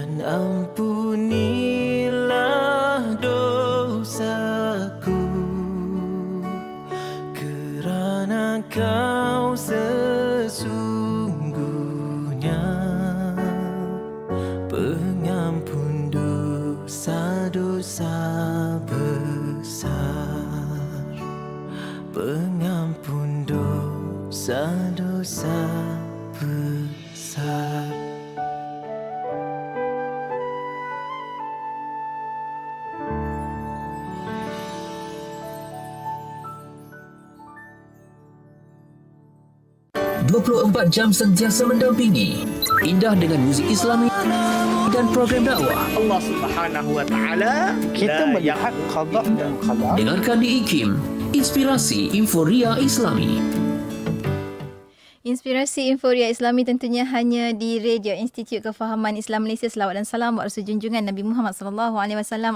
And I'm 24 jam sentiasa mendampingi. Indah dengan muzik Islami dan program dakwah. Allah Subhanahu wa taala kita melihat qada dan qadar. Dengarkan di IKIM, inspirasi inforia Islami. Inspirasi Inforia Islami tentunya hanya di Radio Institut Kefahaman Islam Malaysia. Selamat dan salam buat Rasul Junjungan Nabi Muhammad SAW.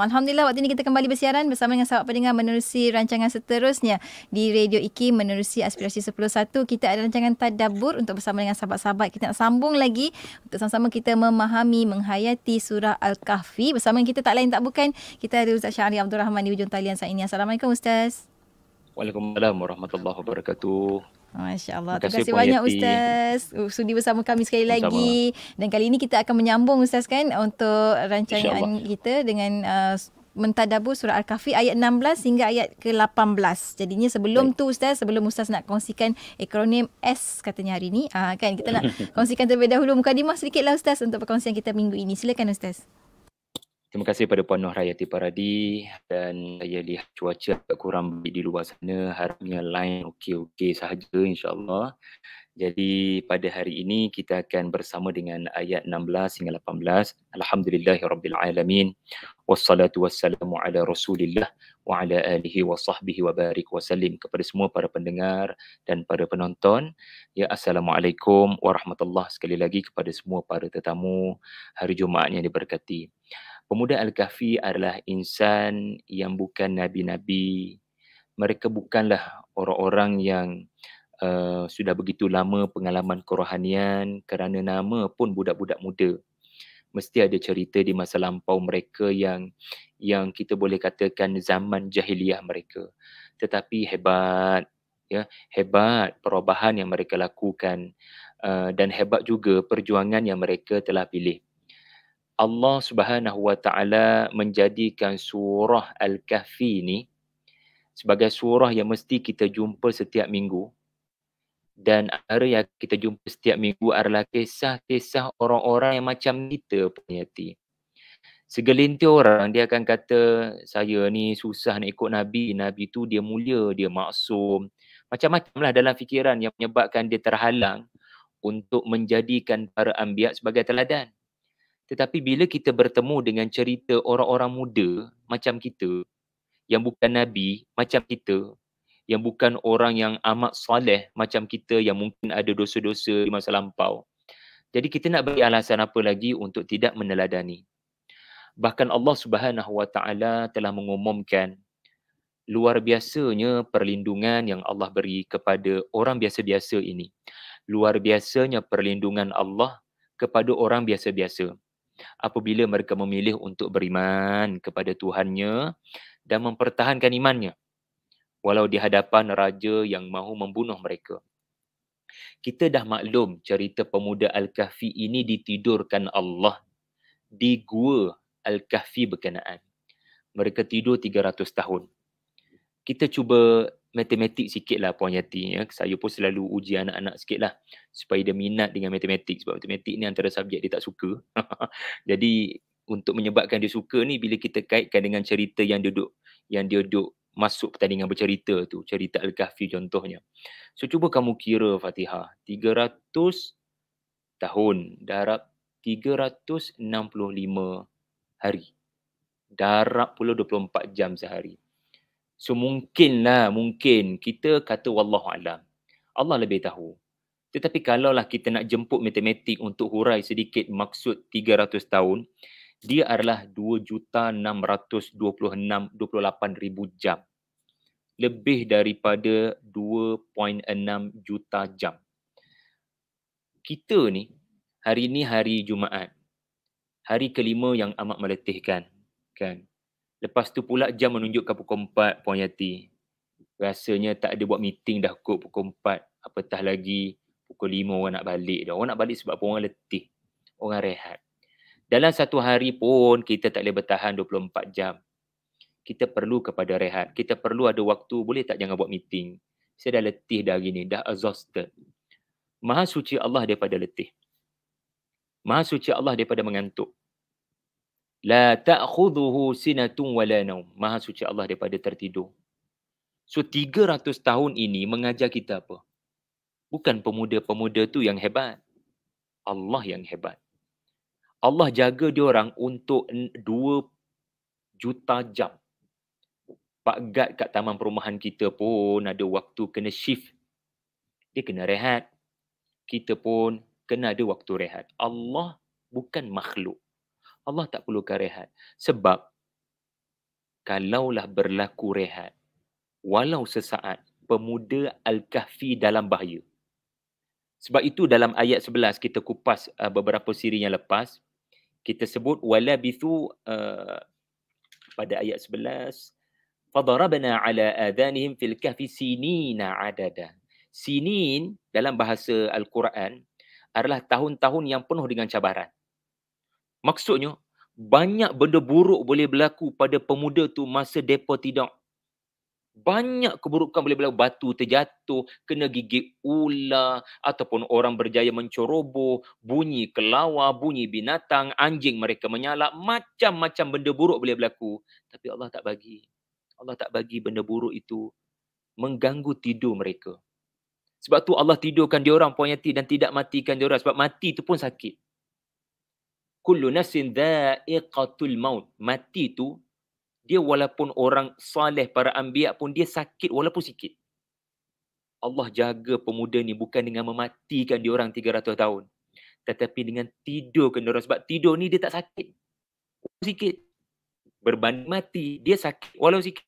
Alhamdulillah waktu ini kita kembali bersiaran bersama dengan sahabat pendengar menerusi rancangan seterusnya di Radio IKI menerusi Aspirasi 101. Kita ada rancangan tadabbur untuk bersama dengan sahabat-sahabat. Kita nak sambung lagi untuk sama-sama kita memahami menghayati surah Al-Kahfi. Bersama kita tak lain tak bukan kita ada Ustaz Syahri Abdul Rahman di ujung talian saat ini. Assalamualaikum Ustaz. Waalaikumsalam warahmatullahi wabarakatuh. Masya Allah. Terima kasih, banyak Yati. Ustaz. Uh, sudi bersama kami sekali bersama. lagi. Dan kali ini kita akan menyambung Ustaz kan untuk rancangan kita dengan uh, mentadabur surah Al-Kahfi ayat 16 hingga ayat ke-18. Jadinya sebelum Baik. tu Ustaz, sebelum Ustaz nak kongsikan akronim S katanya hari ini. Uh, ah, kan kita nak kongsikan terlebih dahulu muka mukadimah sedikitlah Ustaz untuk perkongsian kita minggu ini. Silakan Ustaz. Terima kasih kepada Puan Nohrayati Paradi dan saya lihat cuaca agak kurang baik di luar sana. Harapnya line okey-okey sahaja insyaAllah. Jadi pada hari ini kita akan bersama dengan ayat 16 hingga 18. Alhamdulillah Rabbil Alamin. Wassalatu wassalamu ala Rasulillah wa ala alihi wa sahbihi wa barik wa salim. Kepada semua para pendengar dan para penonton. Ya Assalamualaikum warahmatullahi sekali lagi kepada semua para tetamu hari Jumaat yang diberkati pemuda Al-Kahfi adalah insan yang bukan nabi-nabi. Mereka bukanlah orang-orang yang uh, sudah begitu lama pengalaman kerohanian kerana nama pun budak-budak muda. Mesti ada cerita di masa lampau mereka yang yang kita boleh katakan zaman jahiliah mereka. Tetapi hebat ya, hebat perubahan yang mereka lakukan uh, dan hebat juga perjuangan yang mereka telah pilih. Allah Subhanahu Wa Taala menjadikan surah Al-Kahfi ni sebagai surah yang mesti kita jumpa setiap minggu dan area yang kita jumpa setiap minggu adalah kisah-kisah orang-orang yang macam kita punya hati. Segelintir orang dia akan kata saya ni susah nak ikut Nabi, Nabi tu dia mulia, dia maksum. Macam-macam lah dalam fikiran yang menyebabkan dia terhalang untuk menjadikan para ambiak sebagai teladan. Tetapi bila kita bertemu dengan cerita orang-orang muda macam kita yang bukan nabi macam kita yang bukan orang yang amat soleh macam kita yang mungkin ada dosa-dosa di masa lampau. Jadi kita nak beri alasan apa lagi untuk tidak meneladani. Bahkan Allah Subhanahu Wa Taala telah mengumumkan luar biasanya perlindungan yang Allah beri kepada orang biasa-biasa ini. Luar biasanya perlindungan Allah kepada orang biasa-biasa apabila mereka memilih untuk beriman kepada Tuhannya dan mempertahankan imannya walau di hadapan raja yang mahu membunuh mereka. Kita dah maklum cerita pemuda Al-Kahfi ini ditidurkan Allah di gua Al-Kahfi berkenaan. Mereka tidur 300 tahun kita cuba matematik sikit lah Puan Yati. Ya. Saya pun selalu uji anak-anak sikit lah supaya dia minat dengan matematik sebab matematik ni antara subjek dia tak suka. Jadi untuk menyebabkan dia suka ni bila kita kaitkan dengan cerita yang dia duduk, yang dia duduk masuk pertandingan bercerita tu. Cerita Al-Kahfi contohnya. So cuba kamu kira Fatihah. 300 tahun darab 365 hari. Darab pula 24 jam sehari. So mungkinlah, mungkin kita kata wallahu alam. Allah lebih tahu. Tetapi kalaulah kita nak jemput matematik untuk hurai sedikit maksud 300 tahun, dia adalah 2,628,000 jam. Lebih daripada 2.6 juta jam. Kita ni, hari ni hari Jumaat. Hari kelima yang amat meletihkan. Kan? Lepas tu pula jam menunjukkan pukul 4 Puan Yati. Rasanya tak ada buat meeting dah kot pukul 4. Apatah lagi pukul 5 orang nak balik. Dah. Orang nak balik sebab orang letih. Orang rehat. Dalam satu hari pun kita tak boleh bertahan 24 jam. Kita perlu kepada rehat. Kita perlu ada waktu. Boleh tak jangan buat meeting? Saya dah letih dah hari Dah exhausted. Maha suci Allah daripada letih. Maha suci Allah daripada mengantuk. La ta'khuduhu sinatun wala naum. Maha suci Allah daripada tertidur. So 300 tahun ini mengajar kita apa? Bukan pemuda-pemuda tu yang hebat. Allah yang hebat. Allah jaga dia orang untuk 2 juta jam. Pak Gad kat taman perumahan kita pun ada waktu kena shift. Dia kena rehat. Kita pun kena ada waktu rehat. Allah bukan makhluk. Allah tak perlu rehat. Sebab kalaulah berlaku rehat, walau sesaat, pemuda Al-Kahfi dalam bahaya. Sebab itu dalam ayat 11 kita kupas uh, beberapa siri yang lepas. Kita sebut wala bithu uh, pada ayat 11 fadarabna ala adanihim fil kahfi sinina adada. Sinin dalam bahasa Al-Quran adalah tahun-tahun yang penuh dengan cabaran. Maksudnya, banyak benda buruk boleh berlaku pada pemuda tu masa depa tidak. Banyak keburukan boleh berlaku. Batu terjatuh, kena gigit ular, ataupun orang berjaya mencoroboh, bunyi kelawar, bunyi binatang, anjing mereka menyalak. Macam-macam benda buruk boleh berlaku. Tapi Allah tak bagi. Allah tak bagi benda buruk itu mengganggu tidur mereka. Sebab tu Allah tidurkan diorang puan yati dan tidak matikan diorang. Sebab mati tu pun sakit kullu nafsin dha'iqatul maut mati tu dia walaupun orang soleh para ambiak pun dia sakit walaupun sikit Allah jaga pemuda ni bukan dengan mematikan dia orang 300 tahun tetapi dengan tidur dia orang sebab tidur ni dia tak sakit walaupun sikit berbanding mati dia sakit walaupun sikit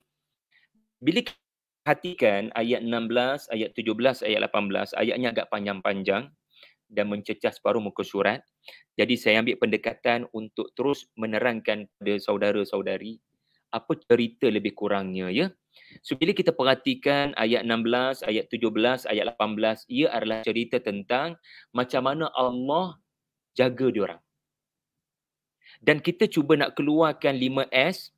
bila kita perhatikan ayat 16 ayat 17 ayat 18 ayatnya agak panjang-panjang dan mencecah separuh muka surat. Jadi saya ambil pendekatan untuk terus menerangkan kepada saudara-saudari apa cerita lebih kurangnya ya. So bila kita perhatikan ayat 16, ayat 17, ayat 18, ia adalah cerita tentang macam mana Allah jaga diorang. Dan kita cuba nak keluarkan 5S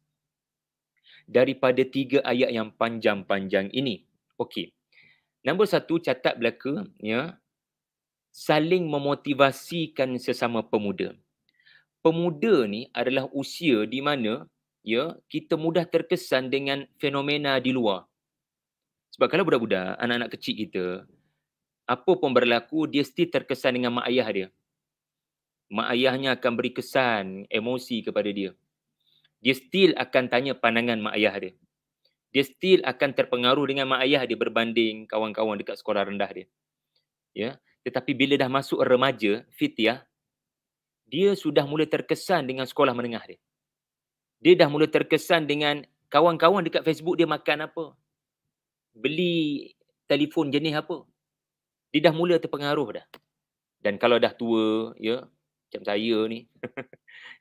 daripada tiga ayat yang panjang-panjang ini. Okey. Nombor satu, catat belaka. Ya saling memotivasikan sesama pemuda. Pemuda ni adalah usia di mana ya kita mudah terkesan dengan fenomena di luar. Sebab kalau budak-budak, anak-anak kecil kita, apa pun berlaku, dia still terkesan dengan mak ayah dia. Mak ayahnya akan beri kesan, emosi kepada dia. Dia still akan tanya pandangan mak ayah dia. Dia still akan terpengaruh dengan mak ayah dia berbanding kawan-kawan dekat sekolah rendah dia. Ya, tetapi bila dah masuk remaja, Fitia, dia sudah mula terkesan dengan sekolah menengah dia. Dia dah mula terkesan dengan kawan-kawan dekat Facebook dia makan apa. Beli telefon jenis apa. Dia dah mula terpengaruh dah. Dan kalau dah tua, ya, macam saya ni,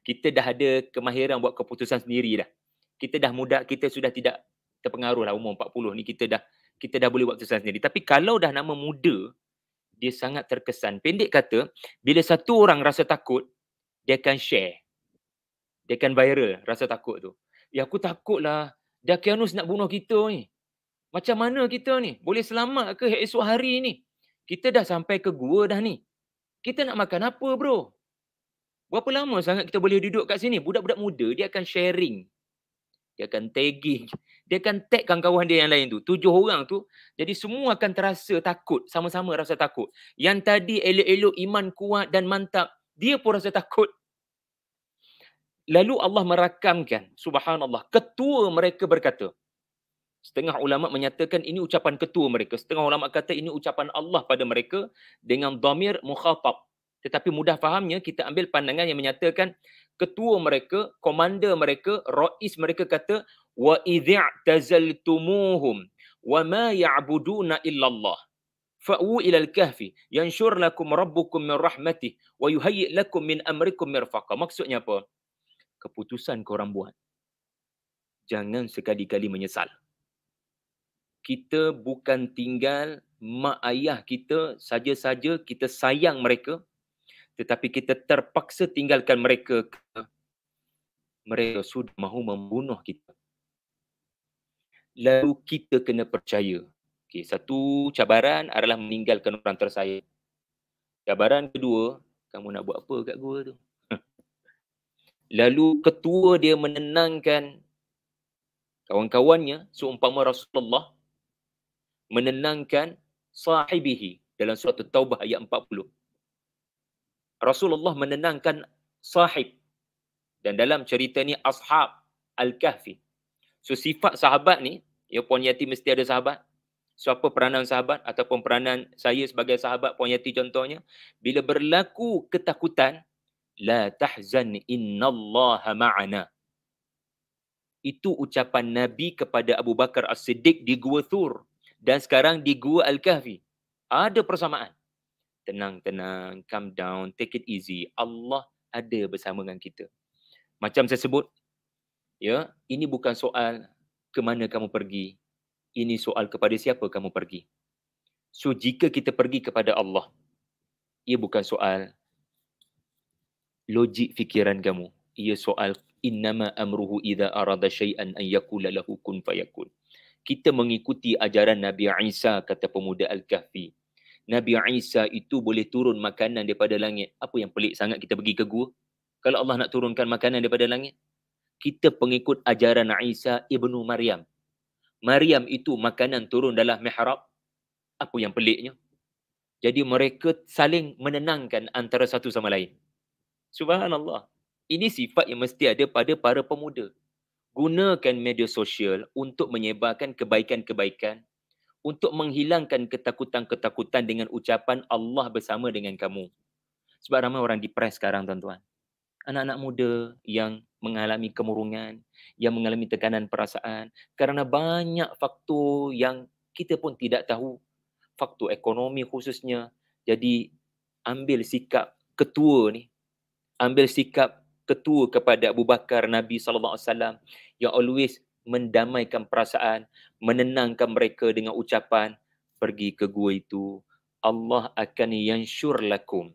kita dah ada kemahiran buat keputusan sendiri dah. Kita dah muda, kita sudah tidak terpengaruh lah umur 40 ni, kita dah kita dah boleh buat keputusan sendiri. Tapi kalau dah nama muda, dia sangat terkesan. Pendek kata, bila satu orang rasa takut, dia akan share. Dia akan viral rasa takut tu. Ya aku takutlah. Dakianus nak bunuh kita ni. Macam mana kita ni? Boleh selamat ke esok hari ni? Kita dah sampai ke gua dah ni. Kita nak makan apa bro? Berapa lama sangat kita boleh duduk kat sini? Budak-budak muda dia akan sharing dia akan tagging dia akan tag kawan-kawan dia yang lain tu tujuh orang tu jadi semua akan terasa takut sama-sama rasa takut yang tadi elok-elok iman kuat dan mantap dia pun rasa takut lalu Allah merakamkan subhanallah ketua mereka berkata setengah ulama menyatakan ini ucapan ketua mereka setengah ulama kata ini ucapan Allah pada mereka dengan damir, mukhatab tetapi mudah fahamnya kita ambil pandangan yang menyatakan ketua mereka, komander mereka, rais mereka kata wa idza'tazaltumuhum wa ma ya'buduna illallah fa'u ila al-kahfi yanshur lakum rabbukum min rahmatihi wa yuhayyi lakum min amrikum mirfaqa maksudnya apa keputusan kau orang buat jangan sekali-kali menyesal kita bukan tinggal mak ayah kita saja-saja kita sayang mereka tetapi kita terpaksa tinggalkan mereka mereka sudah mahu membunuh kita lalu kita kena percaya okey satu cabaran adalah meninggalkan orang tersayang cabaran kedua kamu nak buat apa kat gua tu lalu ketua dia menenangkan kawan-kawannya seumpama Rasulullah menenangkan sahibihi dalam surat taubah ayat 40 Rasulullah menenangkan sahib dan dalam cerita ni ashab al-kahfi. So sifat sahabat ni, ya Puan Yati mesti ada sahabat. So apa peranan sahabat ataupun peranan saya sebagai sahabat Puan Yati contohnya, bila berlaku ketakutan, la tahzan inna allah ma'ana. Itu ucapan Nabi kepada Abu Bakar As-Siddiq di Gua Thur dan sekarang di Gua Al-Kahfi. Ada persamaan tenang-tenang, calm down, take it easy. Allah ada bersama dengan kita. Macam saya sebut, ya, ini bukan soal ke mana kamu pergi. Ini soal kepada siapa kamu pergi. So, jika kita pergi kepada Allah, ia bukan soal logik fikiran kamu. Ia soal innama amruhu idza arada syai'an an yaqula lahu kun Kita mengikuti ajaran Nabi Isa kata pemuda Al-Kahfi. Nabi Isa itu boleh turun makanan daripada langit. Apa yang pelik sangat kita pergi ke gua? Kalau Allah nak turunkan makanan daripada langit? Kita pengikut ajaran Isa ibnu Maryam. Maryam itu makanan turun dalam mihrab. Apa yang peliknya? Jadi mereka saling menenangkan antara satu sama lain. Subhanallah. Ini sifat yang mesti ada pada para pemuda. Gunakan media sosial untuk menyebarkan kebaikan-kebaikan untuk menghilangkan ketakutan-ketakutan dengan ucapan Allah bersama dengan kamu. Sebab ramai orang depres sekarang tuan-tuan. Anak-anak muda yang mengalami kemurungan, yang mengalami tekanan perasaan kerana banyak faktor yang kita pun tidak tahu. Faktor ekonomi khususnya. Jadi ambil sikap ketua ni. Ambil sikap ketua kepada Abu Bakar Nabi sallallahu alaihi wasallam yang always mendamaikan perasaan, menenangkan mereka dengan ucapan, pergi ke gua itu, Allah akan yansyur lakum.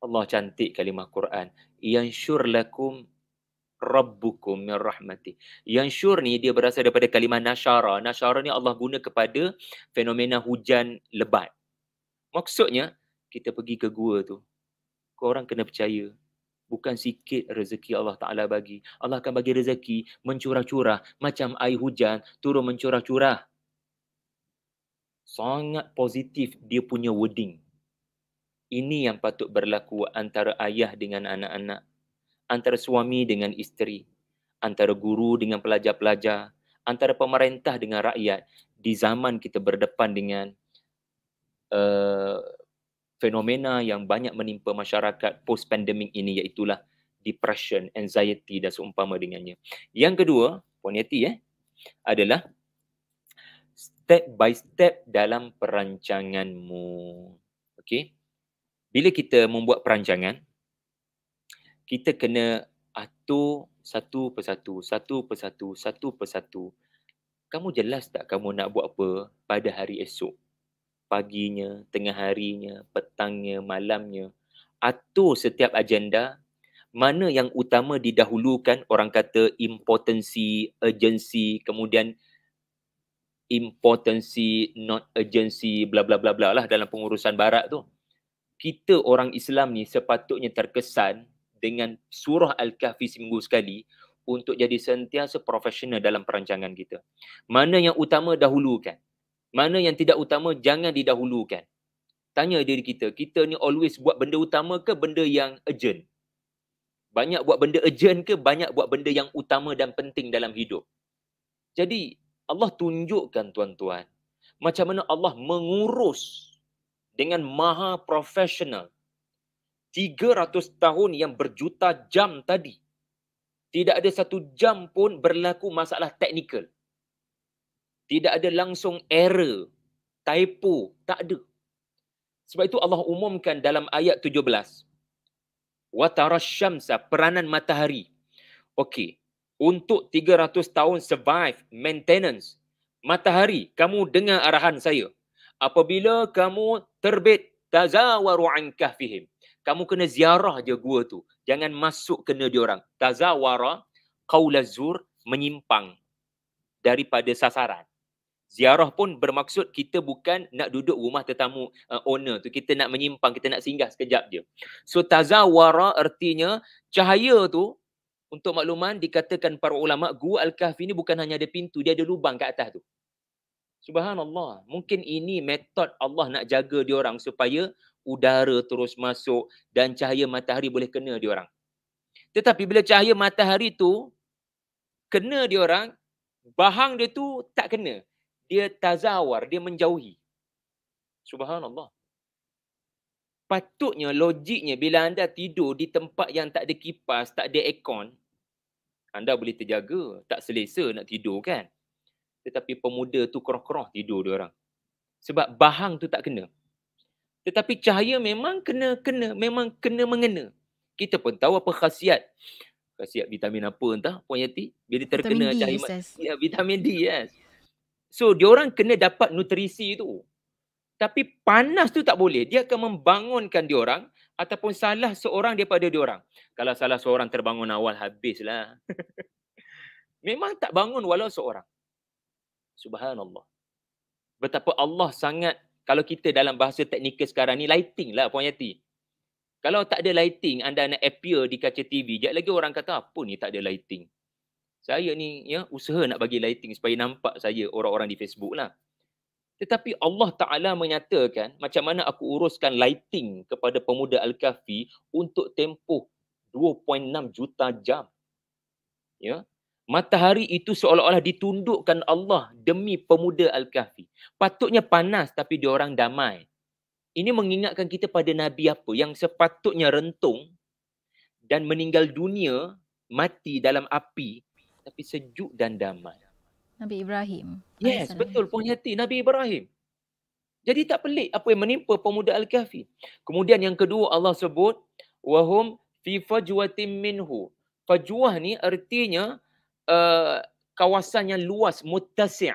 Allah cantik kalimah Quran. Yansyur lakum Rabbukum min rahmati. Yang syur ni dia berasal daripada kalimah nasyara. Nasyara ni Allah guna kepada fenomena hujan lebat. Maksudnya, kita pergi ke gua tu. Korang kena percaya bukan sikit rezeki Allah Ta'ala bagi. Allah akan bagi rezeki mencurah-curah macam air hujan turun mencurah-curah. Sangat positif dia punya wording. Ini yang patut berlaku antara ayah dengan anak-anak, antara suami dengan isteri, antara guru dengan pelajar-pelajar, antara pemerintah dengan rakyat di zaman kita berdepan dengan uh, fenomena yang banyak menimpa masyarakat post pandemik ini iaitulah depression, anxiety dan seumpama dengannya. Yang kedua, poniati Yati eh, adalah step by step dalam perancanganmu. Okey. Bila kita membuat perancangan, kita kena atur satu persatu, satu persatu, satu persatu. Kamu jelas tak kamu nak buat apa pada hari esok? paginya, tengah harinya, petangnya, malamnya. Atur setiap agenda, mana yang utama didahulukan, orang kata importansi, urgency, kemudian importansi, not urgency, bla bla bla bla lah dalam pengurusan barat tu. Kita orang Islam ni sepatutnya terkesan dengan surah Al-Kahfi seminggu sekali untuk jadi sentiasa profesional dalam perancangan kita. Mana yang utama dahulukan? Mana yang tidak utama jangan didahulukan. Tanya diri kita, kita ni always buat benda utama ke benda yang urgent? Banyak buat benda urgent ke banyak buat benda yang utama dan penting dalam hidup? Jadi Allah tunjukkan tuan-tuan macam mana Allah mengurus dengan maha profesional 300 tahun yang berjuta jam tadi. Tidak ada satu jam pun berlaku masalah teknikal. Tidak ada langsung error, typo, tak ada. Sebab itu Allah umumkan dalam ayat 17. Wa tarasyamsa peranan matahari. Okey. Untuk 300 tahun survive maintenance matahari, kamu dengar arahan saya. Apabila kamu terbit tazawaru an kahfihim. Kamu kena ziarah je gua tu. Jangan masuk kena diorang. orang. Tazawara qaulazur menyimpang daripada sasaran ziarah pun bermaksud kita bukan nak duduk rumah tetamu uh, owner tu kita nak menyimpang kita nak singgah sekejap je so tazawara artinya cahaya tu untuk makluman dikatakan para ulama gua al-kahfi ni bukan hanya ada pintu dia ada lubang kat atas tu subhanallah mungkin ini metod Allah nak jaga dia orang supaya udara terus masuk dan cahaya matahari boleh kena dia orang tetapi bila cahaya matahari tu kena dia orang bahang dia tu tak kena dia tazawar, dia menjauhi. Subhanallah. Patutnya logiknya bila anda tidur di tempat yang tak ada kipas, tak ada aircon, anda boleh terjaga, tak selesa nak tidur kan. Tetapi pemuda tu keroh-keroh tidur dia orang. Sebab bahang tu tak kena. Tetapi cahaya memang kena kena, memang kena mengena. Kita pun tahu apa khasiat. Khasiat vitamin apa entah, Puan Yati. Bila terkena vitamin cahaya. D, ma- ya, vitamin D, yes. So dia orang kena dapat nutrisi tu. Tapi panas tu tak boleh. Dia akan membangunkan dia orang ataupun salah seorang daripada dia orang. Kalau salah seorang terbangun awal habislah. Memang tak bangun walau seorang. Subhanallah. Betapa Allah sangat kalau kita dalam bahasa teknikal sekarang ni lighting lah Puan Yati. Kalau tak ada lighting anda nak appear di kaca TV. Jat lagi orang kata apa ni tak ada lighting saya ni ya usaha nak bagi lighting supaya nampak saya orang-orang di Facebook lah. Tetapi Allah Ta'ala menyatakan macam mana aku uruskan lighting kepada pemuda Al-Kahfi untuk tempoh 2.6 juta jam. Ya, Matahari itu seolah-olah ditundukkan Allah demi pemuda Al-Kahfi. Patutnya panas tapi diorang damai. Ini mengingatkan kita pada Nabi apa yang sepatutnya rentung dan meninggal dunia mati dalam api tapi sejuk dan damai. Nabi Ibrahim. Yes, betul. Puan Yati, Nabi Ibrahim. Jadi tak pelik apa yang menimpa pemuda Al-Kahfi. Kemudian yang kedua Allah sebut, Wahum fi fajwatim minhu. Fajwah ni artinya uh, kawasan yang luas, mutasi'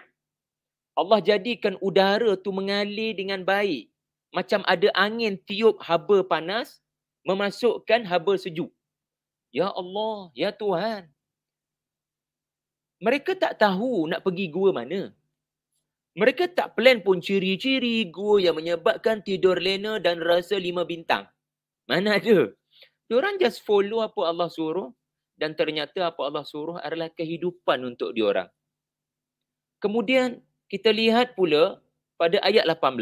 Allah jadikan udara tu mengalir dengan baik. Macam ada angin tiup haba panas, memasukkan haba sejuk. Ya Allah, Ya Tuhan, mereka tak tahu nak pergi gua mana. Mereka tak plan pun ciri-ciri gua yang menyebabkan tidur lena dan rasa lima bintang. Mana ada? Diorang just follow apa Allah suruh dan ternyata apa Allah suruh adalah kehidupan untuk diorang. Kemudian kita lihat pula pada ayat 18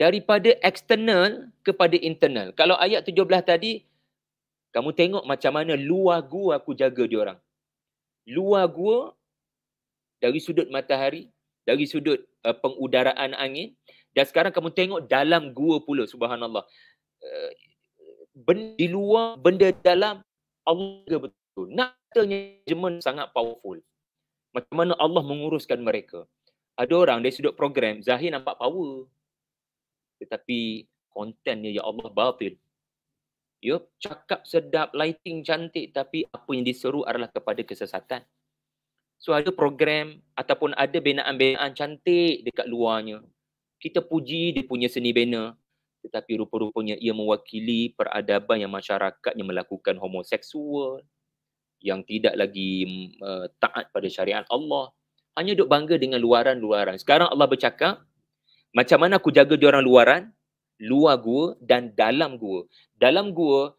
daripada external kepada internal. Kalau ayat 17 tadi kamu tengok macam mana luar gua aku jaga dia orang. Luar gua dari sudut matahari, dari sudut uh, pengudaraan angin dan sekarang kamu tengok dalam gua pula subhanallah. Uh, benda di luar, benda dalam Allah betul. Natanya jemen sangat powerful. Macam mana Allah menguruskan mereka. Ada orang dari sudut program, Zahir nampak power. Tetapi kontennya Ya Allah batil. Ya, cakap sedap, lighting cantik tapi apa yang diseru adalah kepada kesesatan. So ada program ataupun ada binaan-binaan cantik dekat luarnya. Kita puji dia punya seni bina tetapi rupa-rupanya ia mewakili peradaban yang masyarakatnya melakukan homoseksual yang tidak lagi uh, taat pada syariat Allah. Hanya duk bangga dengan luaran-luaran. Sekarang Allah bercakap, macam mana aku jaga dia orang luaran? luar gua dan dalam gua. Dalam gua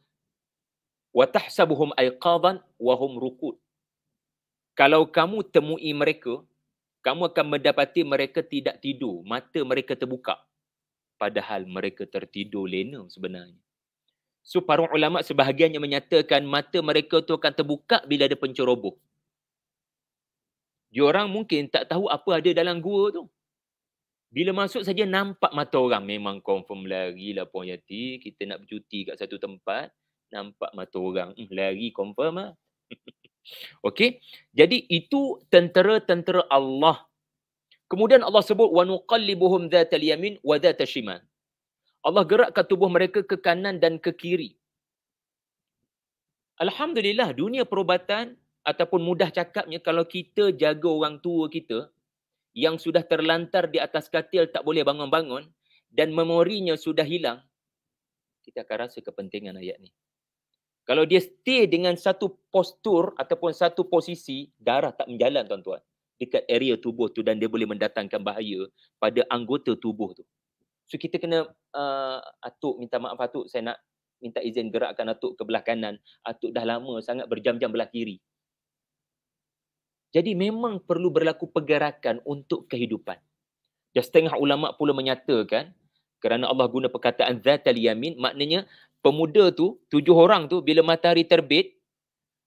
wa tahsabuhum aiqadan wa hum rukud. Kalau kamu temui mereka, kamu akan mendapati mereka tidak tidur, mata mereka terbuka. Padahal mereka tertidur lena sebenarnya. So para ulama sebahagiannya menyatakan mata mereka tu akan terbuka bila ada penceroboh. Diorang mungkin tak tahu apa ada dalam gua tu. Bila masuk saja nampak mata orang memang confirm lari lah Puan Yati. Kita nak bercuti kat satu tempat. Nampak mata orang. Hmm, lari confirm lah. Okey. Jadi itu tentera-tentera Allah. Kemudian Allah sebut wa nuqallibuhum dhatal yamin wa dhatal shimal. Allah gerakkan tubuh mereka ke kanan dan ke kiri. Alhamdulillah dunia perubatan ataupun mudah cakapnya kalau kita jaga orang tua kita, yang sudah terlantar di atas katil tak boleh bangun-bangun dan memorinya sudah hilang, kita akan rasa kepentingan ayat ni. Kalau dia stay dengan satu postur ataupun satu posisi, darah tak menjalan tuan-tuan dekat area tubuh tu dan dia boleh mendatangkan bahaya pada anggota tubuh tu. So kita kena uh, atuk minta maaf atuk saya nak minta izin gerakkan atuk ke belah kanan. Atuk dah lama sangat berjam-jam belah kiri. Jadi memang perlu berlaku pergerakan untuk kehidupan. Dan setengah ulama pula menyatakan kerana Allah guna perkataan zatal yamin maknanya pemuda tu tujuh orang tu bila matahari terbit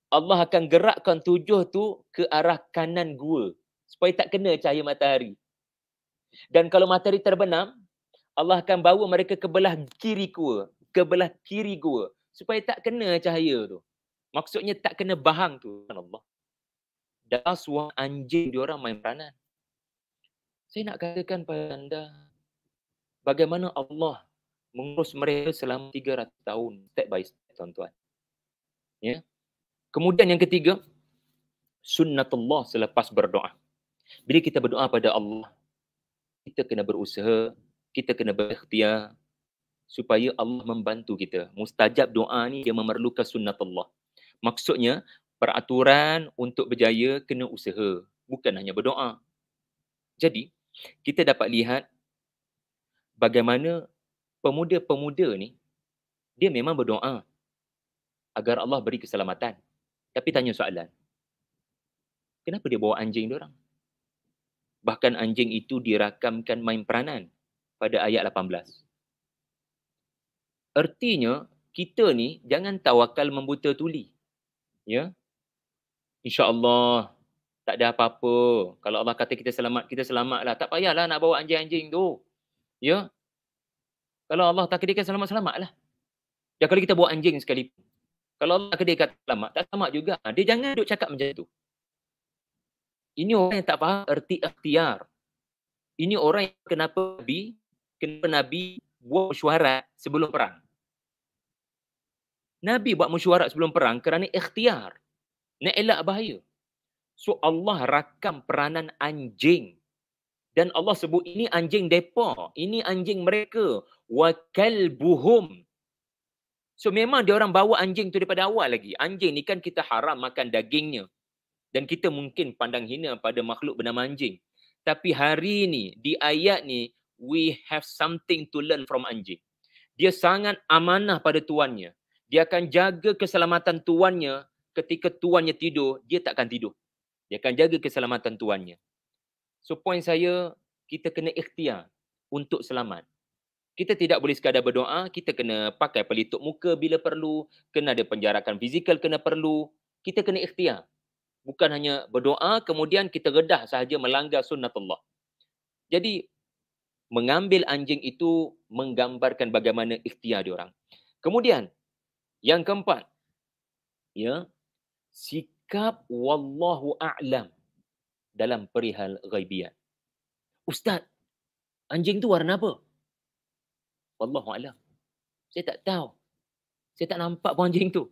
Allah akan gerakkan tujuh tu ke arah kanan gua supaya tak kena cahaya matahari. Dan kalau matahari terbenam Allah akan bawa mereka ke belah kiri gua, ke belah kiri gua supaya tak kena cahaya tu. Maksudnya tak kena bahang tu. Allah dah suang anjing diorang main peranan. Saya nak katakan pada anda bagaimana Allah mengurus mereka selama 300 tahun tak baik tuan-tuan. Ya. Kemudian yang ketiga sunnatullah selepas berdoa. Bila kita berdoa pada Allah kita kena berusaha, kita kena berikhtiar supaya Allah membantu kita. Mustajab doa ni dia memerlukan sunnatullah. Maksudnya peraturan untuk berjaya kena usaha bukan hanya berdoa jadi kita dapat lihat bagaimana pemuda-pemuda ni dia memang berdoa agar Allah beri keselamatan tapi tanya soalan kenapa dia bawa anjing dia orang bahkan anjing itu dirakamkan main peranan pada ayat 18 ertinya kita ni jangan tawakal membuta tuli ya InsyaAllah tak ada apa-apa. Kalau Allah kata kita selamat, kita selamatlah. Tak payahlah nak bawa anjing-anjing tu. Ya? Kalau Allah tak kedekat selamat-selamatlah. Ya kalau kita bawa anjing sekali. Kalau Allah kedekat selamat, tak selamat juga. Ha, dia jangan duduk cakap macam tu. Ini orang yang tak faham erti ikhtiar. Ini orang yang kenapa Nabi, kenapa Nabi buat mesyuarat sebelum perang. Nabi buat mesyuarat sebelum perang kerana ikhtiar. Nak elak bahaya. So Allah rakam peranan anjing. Dan Allah sebut ini anjing depa, ini anjing mereka, wa kalbuhum. So memang dia orang bawa anjing tu daripada awal lagi. Anjing ni kan kita haram makan dagingnya. Dan kita mungkin pandang hina pada makhluk bernama anjing. Tapi hari ni di ayat ni we have something to learn from anjing. Dia sangat amanah pada tuannya. Dia akan jaga keselamatan tuannya ketika tuannya tidur, dia takkan tidur. Dia akan jaga keselamatan tuannya. So point saya, kita kena ikhtiar untuk selamat. Kita tidak boleh sekadar berdoa, kita kena pakai pelitup muka bila perlu, kena ada penjarakan fizikal kena perlu. Kita kena ikhtiar. Bukan hanya berdoa, kemudian kita redah sahaja melanggar sunnah sunnatullah. Jadi, mengambil anjing itu menggambarkan bagaimana ikhtiar diorang. Kemudian, yang keempat, ya, sikap wallahu a'lam dalam perihal ghaibiyat. Ustaz, anjing tu warna apa? Wallahu a'lam. Saya tak tahu. Saya tak nampak pun anjing tu.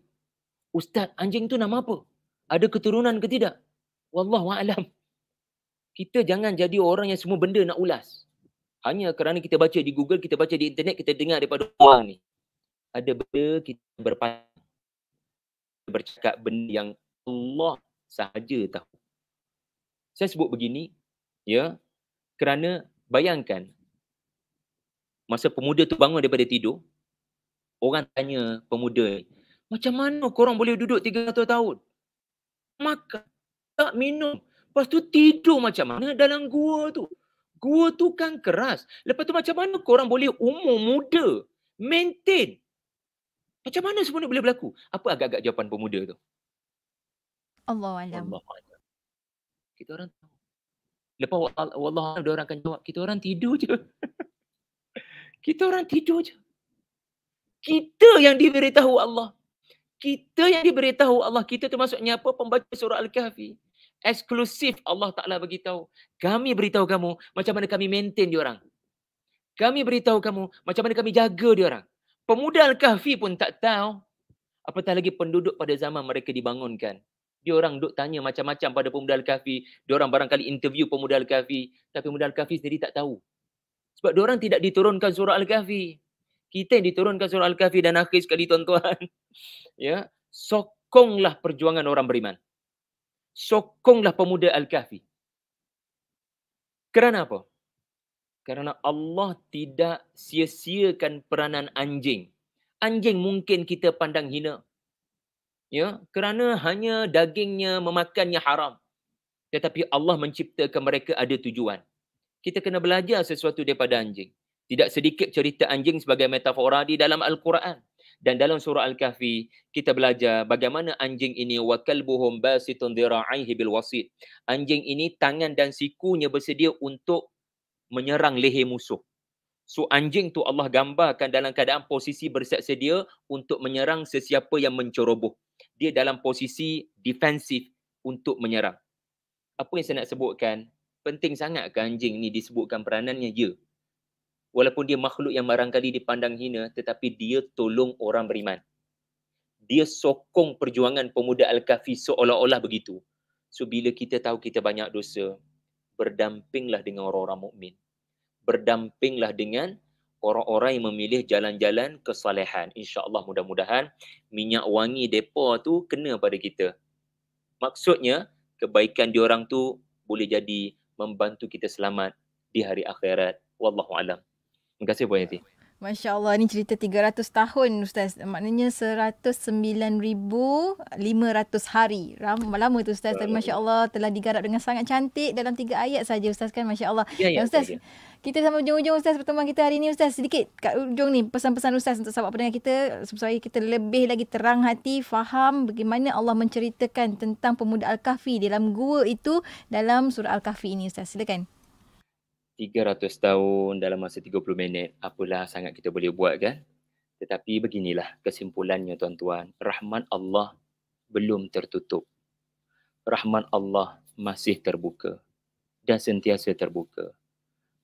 Ustaz, anjing tu nama apa? Ada keturunan ke tidak? Wallahu a'lam. Kita jangan jadi orang yang semua benda nak ulas. Hanya kerana kita baca di Google, kita baca di internet, kita dengar daripada orang ni. Ada benda kita berpandang bercakap benda yang Allah sahaja tahu. Saya sebut begini, ya, kerana bayangkan masa pemuda tu bangun daripada tidur, orang tanya pemuda ni, macam mana korang boleh duduk 300 tahun? Makan, tak minum. Lepas tu tidur macam mana dalam gua tu? Gua tu kan keras. Lepas tu macam mana korang boleh umur muda maintain macam mana semua ni boleh berlaku? Apa agak-agak jawapan pemuda tu? Allah alam. Allah alam. Kita orang tahu. Lepas Allah alam, orang akan jawab, kita orang tidur je. kita orang tidur je. Kita yang diberitahu Allah. Kita yang diberitahu Allah. Kita tu maksudnya apa? Pembaca surah Al-Kahfi. Eksklusif Allah Ta'ala beritahu. Kami beritahu kamu macam mana kami maintain diorang. Kami beritahu kamu macam mana kami jaga diorang. Pemuda Al-Kahfi pun tak tahu. Apatah lagi penduduk pada zaman mereka dibangunkan. Dia orang duk tanya macam-macam pada pemuda Al-Kahfi. Dia orang barangkali interview pemuda Al-Kahfi. Tapi pemuda Al-Kahfi sendiri tak tahu. Sebab dia orang tidak diturunkan surah Al-Kahfi. Kita yang diturunkan surah Al-Kahfi dan akhir sekali tuan-tuan. ya. Sokonglah perjuangan orang beriman. Sokonglah pemuda Al-Kahfi. Kerana apa? kerana Allah tidak sia-siakan peranan anjing. Anjing mungkin kita pandang hina. Ya, kerana hanya dagingnya memakannya haram. Tetapi Allah menciptakan mereka ada tujuan. Kita kena belajar sesuatu daripada anjing. Tidak sedikit cerita anjing sebagai metafora di dalam Al-Quran. Dan dalam surah Al-Kahfi, kita belajar bagaimana anjing ini وَكَلْبُهُمْ بَاسِتُنْ ذِرَعَيْهِ بِالْوَسِيدِ Anjing ini tangan dan sikunya bersedia untuk menyerang leher musuh. So anjing tu Allah gambarkan dalam keadaan posisi bersiap sedia untuk menyerang sesiapa yang menceroboh. Dia dalam posisi defensif untuk menyerang. Apa yang saya nak sebutkan, penting sangat ke anjing ni disebutkan peranannya? Ya. Walaupun dia makhluk yang barangkali dipandang hina, tetapi dia tolong orang beriman. Dia sokong perjuangan pemuda Al-Kahfi seolah-olah begitu. So bila kita tahu kita banyak dosa, berdampinglah dengan orang-orang mukmin. Berdampinglah dengan orang-orang yang memilih jalan-jalan kesalehan. Insya Allah mudah-mudahan minyak wangi depa tu kena pada kita. Maksudnya, kebaikan orang tu boleh jadi membantu kita selamat di hari akhirat. Wallahu a'lam. Terima kasih Puan Yati. Masya Allah, ini cerita 300 tahun Ustaz. Maknanya 109,500 hari. Lama, lama tu Ustaz. Tapi Masya Allah telah digarap dengan sangat cantik dalam tiga ayat saja Ustaz kan. Masya Allah. Ya, ya, Ustaz, ya, ya. kita sampai ujung-ujung Ustaz pertemuan kita hari ini Ustaz. Sedikit kat ujung ni pesan-pesan Ustaz untuk sahabat pendengar kita. Supaya kita lebih lagi terang hati, faham bagaimana Allah menceritakan tentang pemuda Al-Kahfi dalam gua itu dalam surah Al-Kahfi ini Ustaz. Silakan. 300 tahun dalam masa 30 minit, apalah sangat kita boleh buat kan? Tetapi beginilah kesimpulannya tuan-tuan. Rahmat Allah belum tertutup. rahmat Allah masih terbuka dan sentiasa terbuka.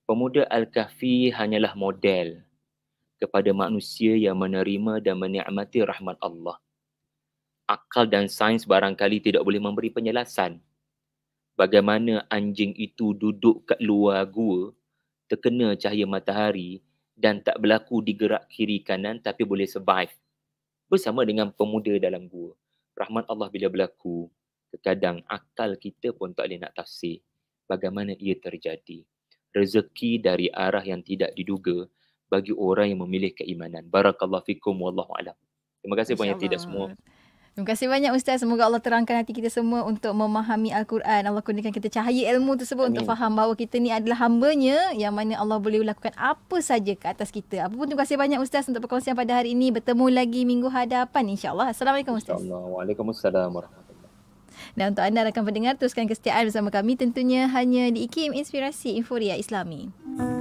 Pemuda Al-Kahfi hanyalah model kepada manusia yang menerima dan menikmati rahmat Allah. Akal dan sains barangkali tidak boleh memberi penjelasan bagaimana anjing itu duduk kat luar gua terkena cahaya matahari dan tak berlaku digerak kiri kanan tapi boleh survive bersama dengan pemuda dalam gua. Rahmat Allah bila berlaku, terkadang akal kita pun tak boleh nak tafsir bagaimana ia terjadi. Rezeki dari arah yang tidak diduga bagi orang yang memilih keimanan. Barakallahu fikum wallahu alam. Terima kasih banyak tidak semua. Terima kasih banyak Ustaz. Semoga Allah terangkan hati kita semua untuk memahami Al-Quran. Allah kurniakan kita cahaya ilmu tersebut Amin. untuk faham bahawa kita ni adalah hambanya yang mana Allah boleh lakukan apa saja ke atas kita. Apa pun terima kasih banyak Ustaz untuk perkongsian pada hari ini. Bertemu lagi minggu hadapan insyaAllah. Assalamualaikum Ustaz. Assalamualaikum ustaz warahmatullahi dan untuk anda rakan pendengar, teruskan kesetiaan bersama kami tentunya hanya di IKIM Inspirasi Inforia Islami. Hmm.